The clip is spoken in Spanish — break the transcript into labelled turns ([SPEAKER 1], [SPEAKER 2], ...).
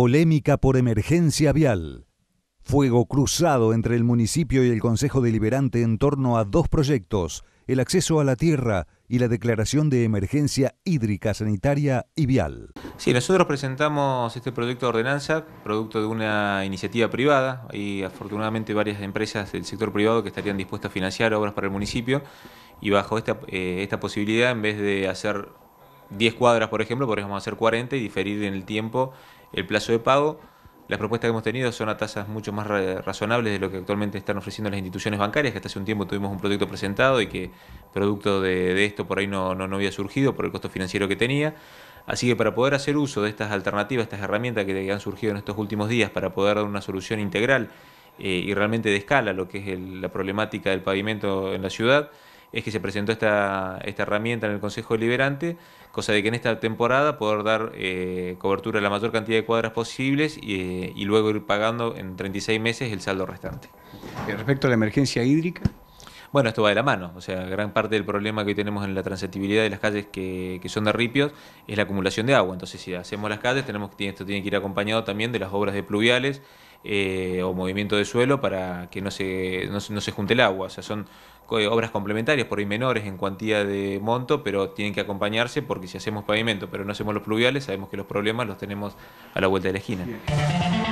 [SPEAKER 1] Polémica por emergencia vial. Fuego cruzado entre el municipio y el Consejo Deliberante en torno a dos proyectos, el acceso a la tierra y la declaración de emergencia hídrica, sanitaria y vial.
[SPEAKER 2] Sí, nosotros presentamos este proyecto de ordenanza, producto de una iniciativa privada, y afortunadamente varias empresas del sector privado que estarían dispuestas a financiar obras para el municipio, y bajo esta, eh, esta posibilidad, en vez de hacer 10 cuadras, por ejemplo, podríamos hacer 40 y diferir en el tiempo el plazo de pago. Las propuestas que hemos tenido son a tasas mucho más razonables de lo que actualmente están ofreciendo las instituciones bancarias, que hasta hace un tiempo tuvimos un proyecto presentado y que producto de, esto por ahí no, había surgido por el costo financiero que tenía. Así que para poder hacer uso de estas alternativas, estas herramientas que han surgido en estos últimos días, para poder dar una solución integral eh, y realmente de escala lo que es la problemática del pavimento en la ciudad, es que se presentó esta, esta herramienta en el Consejo Deliberante, cosa de que en esta temporada poder dar eh, cobertura a la mayor cantidad de cuadras posibles y, eh, luego ir pagando en 36 meses el saldo restante.
[SPEAKER 3] Eh, respecto a la emergencia hídrica.
[SPEAKER 2] Bueno, esto va de la mano, o sea, gran parte del problema que tenemos en la transitibilidad de las calles que, son de ripios es la acumulación de agua, entonces si hacemos las calles, tenemos, esto tiene que ir acompañado también de las obras de pluviales, eh, o movimiento de suelo para que no se, no, no se junte el agua. O sea, son obras complementarias, por ahí menores en cuantía de monto, pero tienen que acompañarse porque si hacemos pavimento pero no hacemos los pluviales, sabemos que los problemas los tenemos a la vuelta de la esquina.